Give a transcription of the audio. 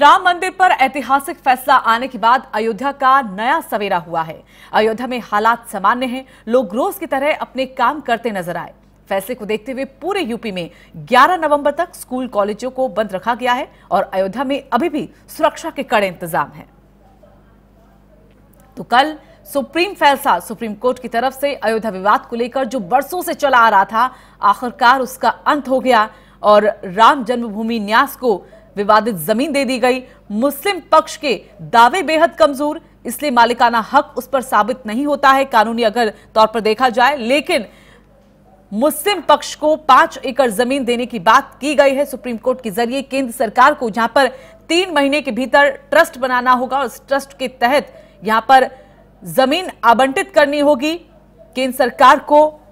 राम मंदिर पर ऐतिहासिक फैसला आने के बाद अयोध्या का नया सवेरा हुआ है अयोध्या में हालात सामान्य हैं लोग रोज की तरह अपने काम करते नजर आए फैसले को देखते हुए पूरे यूपी में 11 नवंबर तक स्कूल कॉलेजों को बंद रखा गया है और अयोध्या में अभी भी सुरक्षा के कड़े इंतजाम हैं तो कल सुप्रीम फैसला सुप्रीम कोर्ट की तरफ से अयोध्या विवाद को लेकर जो बरसों से चला आ रहा था आखिरकार उसका अंत हो गया और राम जन्मभूमि न्यास को विवादित जमीन दे दी गई मुस्लिम पक्ष के दावे बेहद कमजोर इसलिए मालिकाना हक उस पर साबित नहीं होता है कानूनी अगर तौर पर देखा जाए लेकिन मुस्लिम पक्ष को पांच एकड़ जमीन देने की बात की गई है सुप्रीम कोर्ट के जरिए केंद्र सरकार को जहां पर तीन महीने के भीतर ट्रस्ट बनाना होगा और ट्रस्ट के तहत यहां पर जमीन आवंटित करनी होगी केंद्र सरकार को